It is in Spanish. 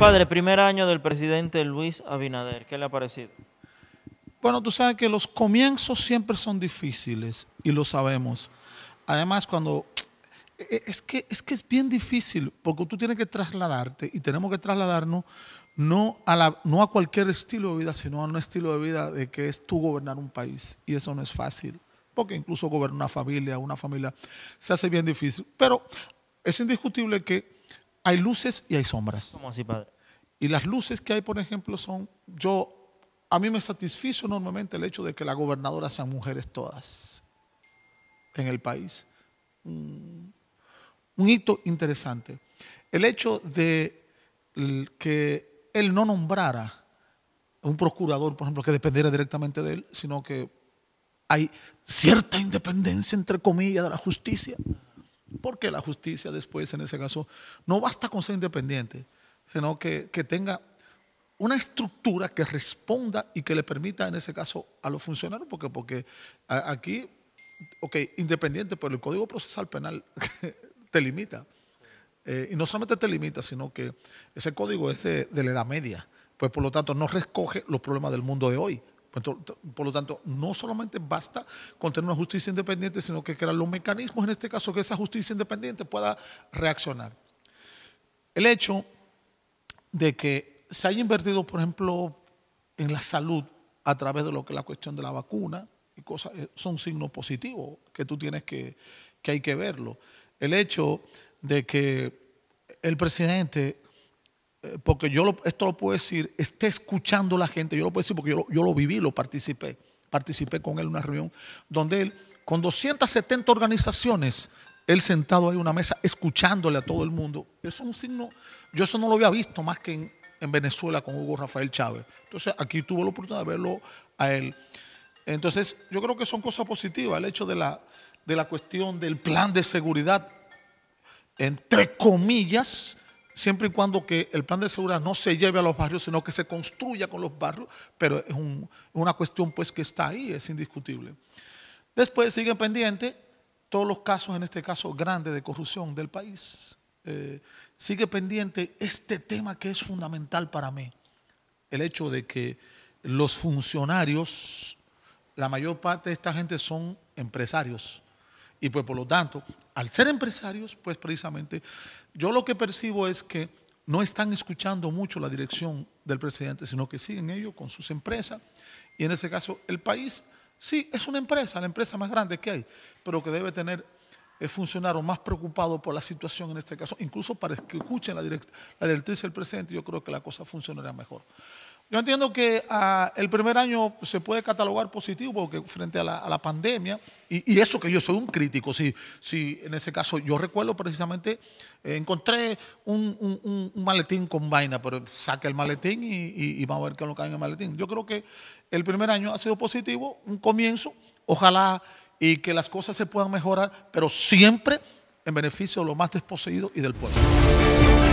Padre, primer año del presidente Luis Abinader, ¿qué le ha parecido? Bueno, tú sabes que los comienzos siempre son difíciles y lo sabemos. Además, cuando e, e, es que, es que es bien difícil porque tú tienes que trasladarte y tenemos que trasladarnos no a, la, no a cualquier estilo de vida, sino a un estilo de vida de que es tú gobernar un país y eso no es fácil, porque incluso gobernar una familia, una familia, se hace bien difícil. Pero es indiscutible que hay luces y hay sombras. ¿Cómo así, padre? Y las luces que hay, por ejemplo, son, yo, a mí me satisfizo enormemente el hecho de que la gobernadora sean mujeres todas en el país. Un, un hito interesante. El hecho de que él no nombrara un procurador, por ejemplo, que dependiera directamente de él, sino que hay cierta independencia, entre comillas, de la justicia. Porque la justicia después, en ese caso, no basta con ser independiente sino que, tenga una estructura que responda y que le permita, en ese caso, a los funcionarios, porque, porque aquí, ok, independiente, pero el Código Procesal Penal te limita. Eh, y no solamente te limita, sino que ese código es de, la Edad Media. Pues por lo tanto, no recoge los problemas del mundo de hoy. Pues, por lo tanto, no solamente basta con tener una justicia independiente, sino que crear los mecanismos, en este caso, que esa justicia independiente pueda reaccionar. El hecho de que se haya invertido, por ejemplo, en la salud a través de lo que es la cuestión de la vacuna y cosas, eh, son signos positivos que tú tienes que, que hay que verlo. El hecho de que el presidente, eh, porque yo esto lo puedo decir, esté escuchando la gente, yo lo puedo decir porque yo, yo lo viví, lo participé, participé con él en una reunión donde él con 270 organizaciones él sentado ahí en una mesa escuchándole a todo el mundo. Eso es un signo, yo eso no lo había visto más que en, Venezuela con Hugo Rafael Chávez. Entonces aquí tuvo la oportunidad de verlo a él. Entonces yo creo que son cosas positivas el hecho de la, de la cuestión del plan de seguridad, entre comillas, siempre y cuando que el plan de seguridad no se lleve a los barrios, sino que se construya con los barrios, pero es una cuestión pues que está ahí, es indiscutible. Después sigue pendiente todos los casos, en este caso grande, de corrupción del país. Eh, sigue pendiente este tema que es fundamental para mí, el hecho de que los funcionarios, la mayor parte de esta gente son empresarios. Y pues por lo tanto, al ser empresarios, pues precisamente, yo lo que percibo es que no están escuchando mucho la dirección del presidente, sino que siguen ellos con sus empresas y en ese caso el país Sí, es una empresa, la empresa más grande que hay, pero que debe tener eh, funcionarios más preocupado por la situación en este caso, incluso para que escuchen la, direct la directriz del presidente, yo creo que la cosa funcionará mejor. Yo entiendo que ah, el primer año se puede catalogar positivo porque frente a la, pandemia, y, eso que yo soy un crítico, si, si en ese caso yo recuerdo precisamente, eh, encontré un, maletín con vaina, pero saque el maletín y, y vamos a ver qué es lo que hay en el maletín. Yo creo que el primer año ha sido positivo, un comienzo, ojalá y que las cosas se puedan mejorar, pero siempre en beneficio de los más desposeídos y del pueblo.